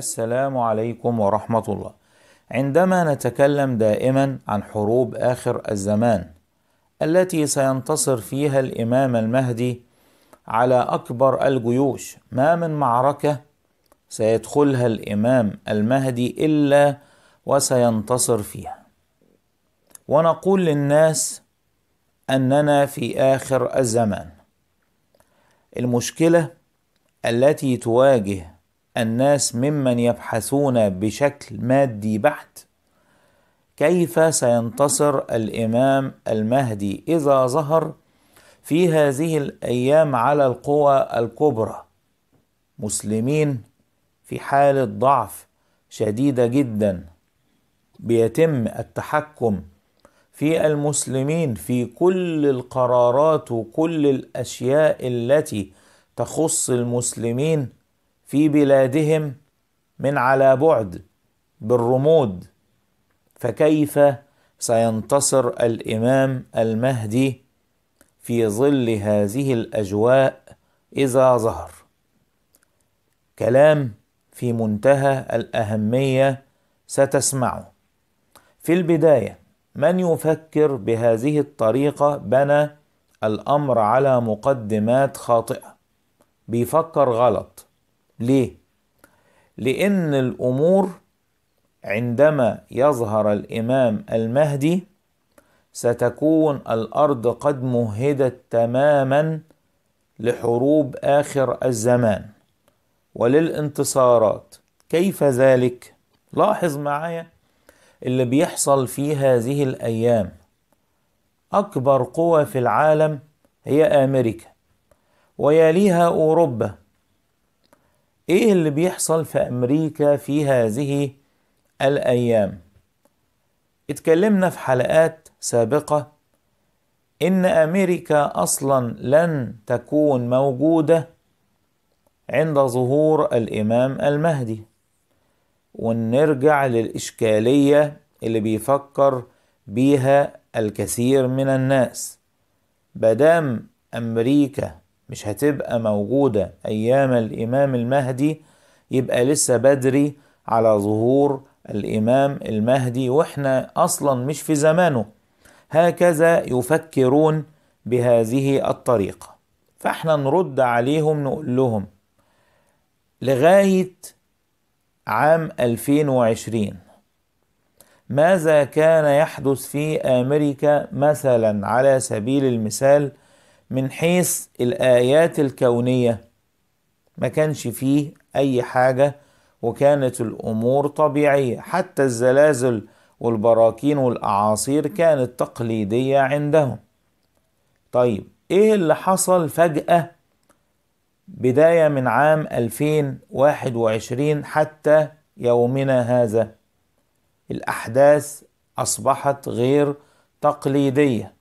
السلام عليكم ورحمة الله عندما نتكلم دائما عن حروب آخر الزمان التي سينتصر فيها الإمام المهدي على أكبر الجيوش ما من معركة سيدخلها الإمام المهدي إلا وسينتصر فيها ونقول للناس أننا في آخر الزمان المشكلة التي تواجه الناس ممن يبحثون بشكل مادي بحت كيف سينتصر الامام المهدي اذا ظهر في هذه الايام على القوى الكبرى مسلمين في حاله ضعف شديده جدا بيتم التحكم في المسلمين في كل القرارات وكل الاشياء التي تخص المسلمين في بلادهم من على بعد بالرمود فكيف سينتصر الامام المهدي في ظل هذه الاجواء اذا ظهر كلام في منتهى الاهميه ستسمعه في البدايه من يفكر بهذه الطريقه بنى الامر على مقدمات خاطئه بيفكر غلط ليه؟ لأن الأمور عندما يظهر الإمام المهدي ستكون الأرض قد مهدت تماما لحروب آخر الزمان وللانتصارات كيف ذلك؟ لاحظ معايا اللي بيحصل في هذه الأيام أكبر قوة في العالم هي أمريكا ويليها أوروبا ايه اللي بيحصل في امريكا في هذه الايام اتكلمنا في حلقات سابقه ان امريكا اصلا لن تكون موجوده عند ظهور الامام المهدي ونرجع للاشكاليه اللي بيفكر بيها الكثير من الناس مادام امريكا مش هتبقى موجودة أيام الإمام المهدي يبقى لسه بدري على ظهور الإمام المهدي وإحنا أصلا مش في زمانه هكذا يفكرون بهذه الطريقة فإحنا نرد عليهم نقول لهم لغاية عام 2020 ماذا كان يحدث في أمريكا مثلا على سبيل المثال من حيث الآيات الكونية ما كانش فيه أي حاجة وكانت الأمور طبيعية حتى الزلازل والبراكين والأعاصير كانت تقليدية عندهم طيب إيه اللي حصل فجأة بداية من عام 2021 حتى يومنا هذا الأحداث أصبحت غير تقليدية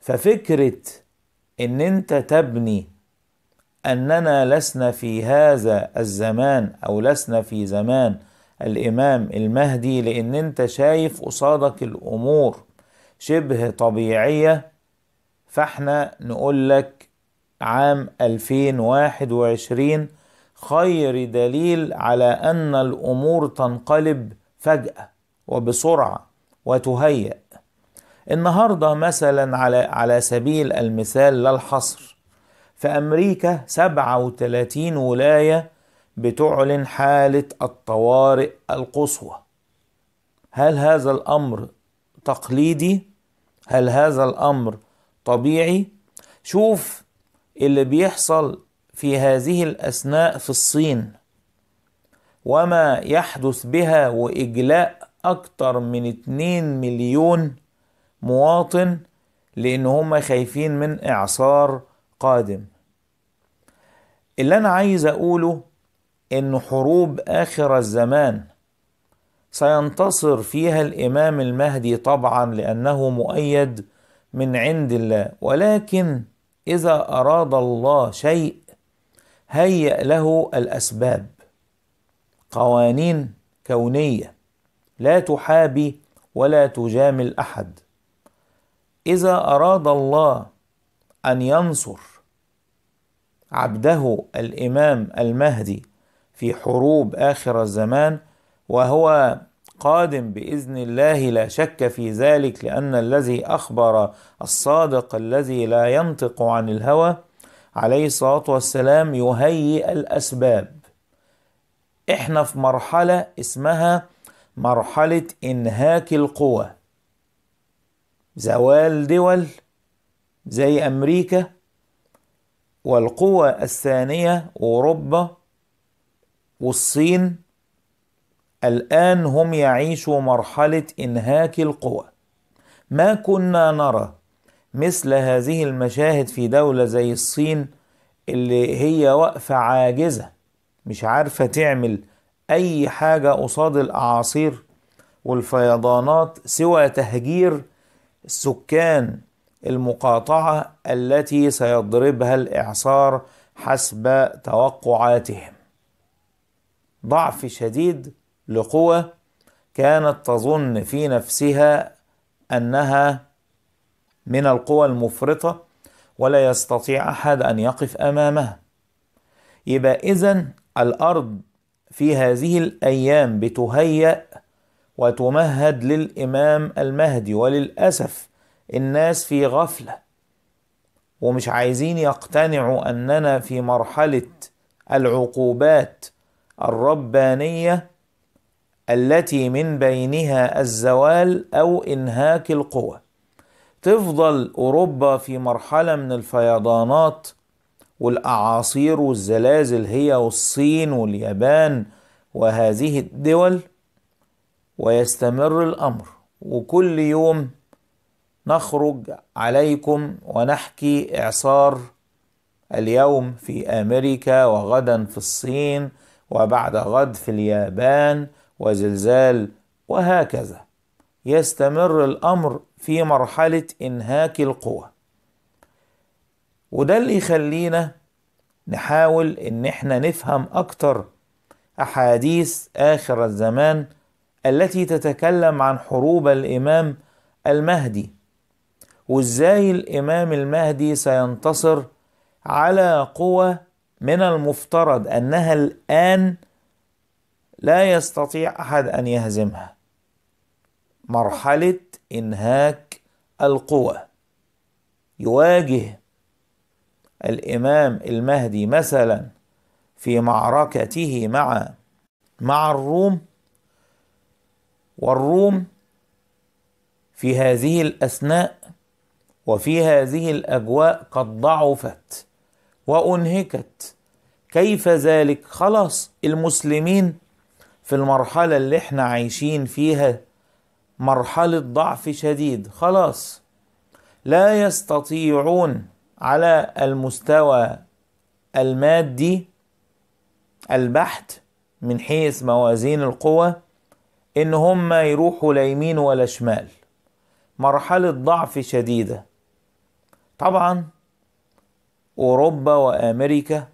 ففكرة ان انت تبني اننا لسنا في هذا الزمان او لسنا في زمان الامام المهدي لان انت شايف قصادك الامور شبه طبيعيه فاحنا نقول لك عام 2021 خير دليل على ان الامور تنقلب فجاه وبسرعه وتهيأ النهارده مثلا على على سبيل المثال لا الحصر في امريكا 37 ولايه بتعلن حاله الطوارئ القصوى هل هذا الامر تقليدي هل هذا الامر طبيعي شوف اللي بيحصل في هذه الاثناء في الصين وما يحدث بها واجلاء اكتر من 2 مليون مواطن لان هم خايفين من اعصار قادم اللي انا عايز اقوله ان حروب اخر الزمان سينتصر فيها الامام المهدي طبعا لانه مؤيد من عند الله ولكن اذا اراد الله شيء هيأ له الاسباب قوانين كونيه لا تحابي ولا تجامل احد إذا أراد الله أن ينصر عبده الإمام المهدي في حروب آخر الزمان وهو قادم باذن الله لا شك في ذلك لان الذي اخبر الصادق الذي لا ينطق عن الهوى عليه الصلاه والسلام يهيئ الاسباب احنا في مرحله اسمها مرحله انهاك القوى زوال دول زي أمريكا والقوى الثانية أوروبا والصين الآن هم يعيشوا مرحلة إنهاك القوى ما كنا نرى مثل هذه المشاهد في دولة زي الصين اللي هي واقفة عاجزة مش عارفة تعمل أي حاجة قصاد الأعاصير والفيضانات سوى تهجير سكان المقاطعة التي سيضربها الإعصار حسب توقعاتهم ضعف شديد لقوة كانت تظن في نفسها أنها من القوى المفرطة ولا يستطيع أحد أن يقف أمامها يبقى إذا الأرض في هذه الأيام بتهيأ وتمهد للامام المهدي وللاسف الناس في غفله ومش عايزين يقتنعوا اننا في مرحله العقوبات الربانيه التي من بينها الزوال او انهاك القوى تفضل اوروبا في مرحله من الفيضانات والاعاصير والزلازل هي والصين واليابان وهذه الدول ويستمر الامر وكل يوم نخرج عليكم ونحكي اعصار اليوم في امريكا وغدا في الصين وبعد غد في اليابان وزلزال وهكذا يستمر الامر في مرحله انهاك القوى وده اللي يخلينا نحاول ان احنا نفهم اكتر احاديث اخر الزمان التي تتكلم عن حروب الامام المهدي وازاي الامام المهدي سينتصر على قوى من المفترض انها الان لا يستطيع احد ان يهزمها مرحله انهاك القوى يواجه الامام المهدي مثلا في معركته مع مع الروم والروم في هذه الأثناء وفي هذه الأجواء قد ضعفت وأنهكت كيف ذلك خلاص المسلمين في المرحلة اللي احنا عايشين فيها مرحلة ضعف شديد خلاص لا يستطيعون على المستوى المادي البحت من حيث موازين القوى ان هم يروحوا لا يمين ولا شمال مرحله ضعف شديده طبعا اوروبا وامريكا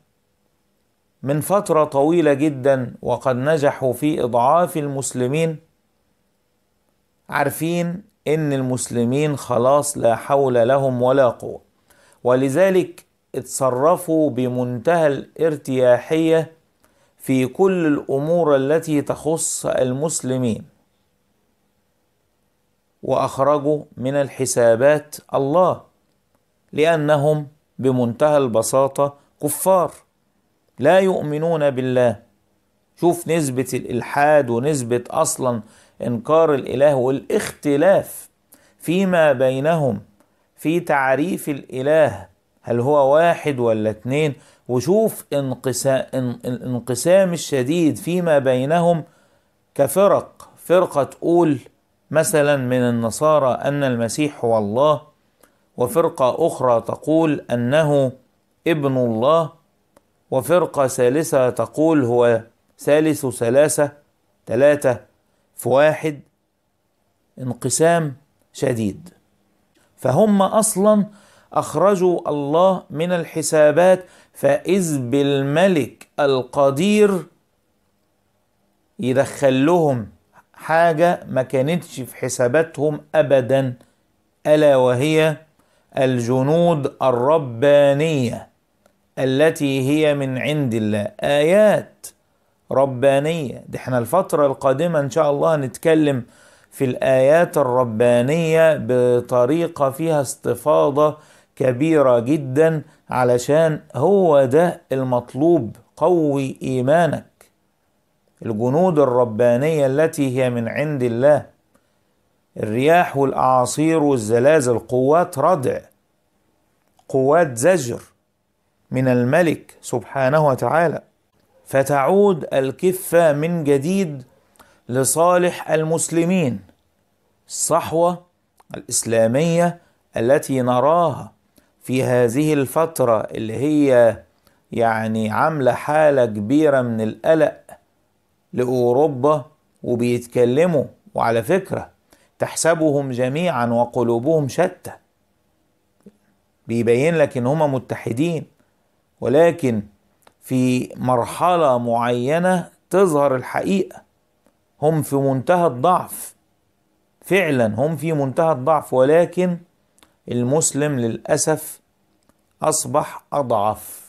من فتره طويله جدا وقد نجحوا في اضعاف المسلمين عارفين ان المسلمين خلاص لا حول لهم ولا قوه ولذلك اتصرفوا بمنتهى الارتياحيه في كل الامور التي تخص المسلمين واخرجوا من الحسابات الله لانهم بمنتهى البساطه كفار لا يؤمنون بالله شوف نسبه الالحاد ونسبه اصلا انكار الاله والاختلاف فيما بينهم في تعريف الاله هل هو واحد ولا اتنين وشوف انقسام الشديد فيما بينهم كفرق فرقة تقول مثلا من النصارى أن المسيح هو الله وفرقة أخرى تقول أنه ابن الله وفرقة ثالثة تقول هو ثالث ثلاثة ثلاثة في واحد انقسام شديد فهم أصلا أخرجوا الله من الحسابات فإذ بالملك القدير يدخل لهم حاجة ما كانتش في حساباتهم أبدا ألا وهي الجنود الربانية التي هي من عند الله آيات ربانية دي احنا الفترة القادمة إن شاء الله نتكلم في الآيات الربانية بطريقة فيها استفاضة كبيرة جدا علشان هو ده المطلوب قوي إيمانك الجنود الربانية التي هي من عند الله الرياح والأعاصير والزلازل قوات ردع قوات زجر من الملك سبحانه وتعالى فتعود الكفة من جديد لصالح المسلمين الصحوة الإسلامية التي نراها في هذه الفترة اللي هي يعني عاملة حالة كبيرة من القلق لأوروبا وبيتكلموا وعلى فكرة تحسبهم جميعا وقلوبهم شتى بيبين لك ان هما متحدين ولكن في مرحلة معينة تظهر الحقيقة هم في منتهى الضعف فعلا هم في منتهى الضعف ولكن المسلم للأسف أصبح أضعف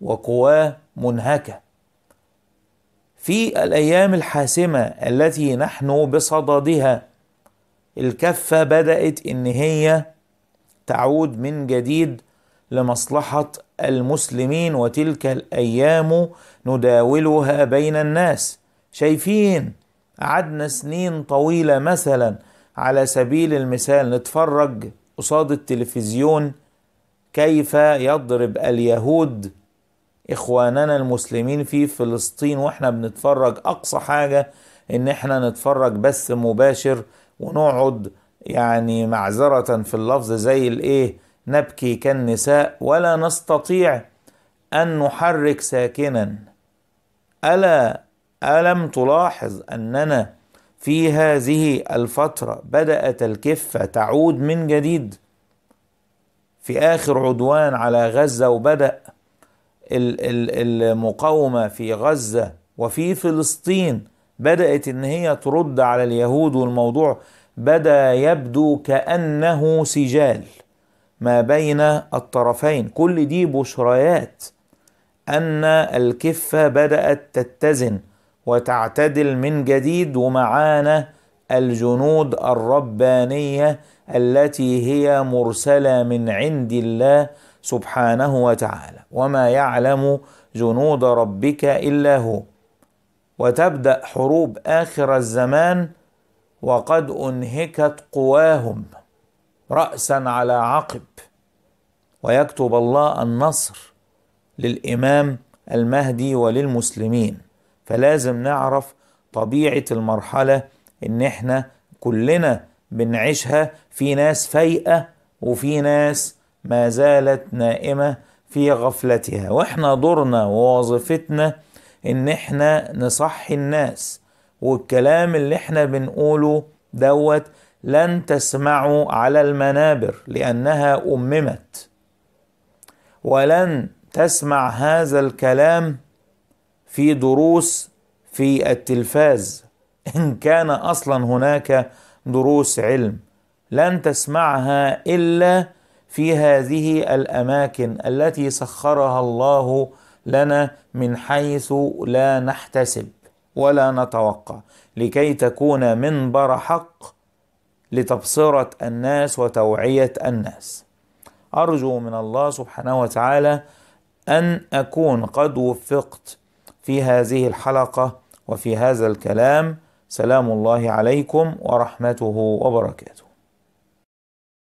وقواه منهكة في الأيام الحاسمة التي نحن بصددها الكفة بدأت إن هي تعود من جديد لمصلحة المسلمين وتلك الأيام نداولها بين الناس شايفين قعدنا سنين طويلة مثلا على سبيل المثال نتفرج قصاد التلفزيون كيف يضرب اليهود اخواننا المسلمين في فلسطين واحنا بنتفرج اقصى حاجه ان احنا نتفرج بث مباشر ونقعد يعني معذره في اللفظ زي الايه نبكي كالنساء ولا نستطيع ان نحرك ساكنا الا الم تلاحظ اننا في هذه الفترة بدأت الكفة تعود من جديد في آخر عدوان على غزة وبدأ المقاومة في غزة وفي فلسطين بدأت إن هي ترد على اليهود والموضوع بدأ يبدو كأنه سجال ما بين الطرفين كل دي بشريات أن الكفة بدأت تتزن وتعتدل من جديد ومعانا الجنود الربانيه التي هي مرسله من عند الله سبحانه وتعالى وما يعلم جنود ربك الا هو وتبدا حروب اخر الزمان وقد انهكت قواهم راسا على عقب ويكتب الله النصر للامام المهدي وللمسلمين فلازم نعرف طبيعة المرحلة ان احنا كلنا بنعيشها في ناس فايقة وفي ناس ما زالت نائمة في غفلتها واحنا دورنا ووظيفتنا ان احنا نصحي الناس والكلام اللي احنا بنقوله دوت لن تسمعوا على المنابر لانها اممت ولن تسمع هذا الكلام في دروس في التلفاز ان كان اصلا هناك دروس علم لن تسمعها الا في هذه الاماكن التي سخرها الله لنا من حيث لا نحتسب ولا نتوقع لكي تكون منبر حق لتبصره الناس وتوعيه الناس ارجو من الله سبحانه وتعالى ان اكون قد وفقت في هذه الحلقه وفي هذا الكلام سلام الله عليكم ورحمته وبركاته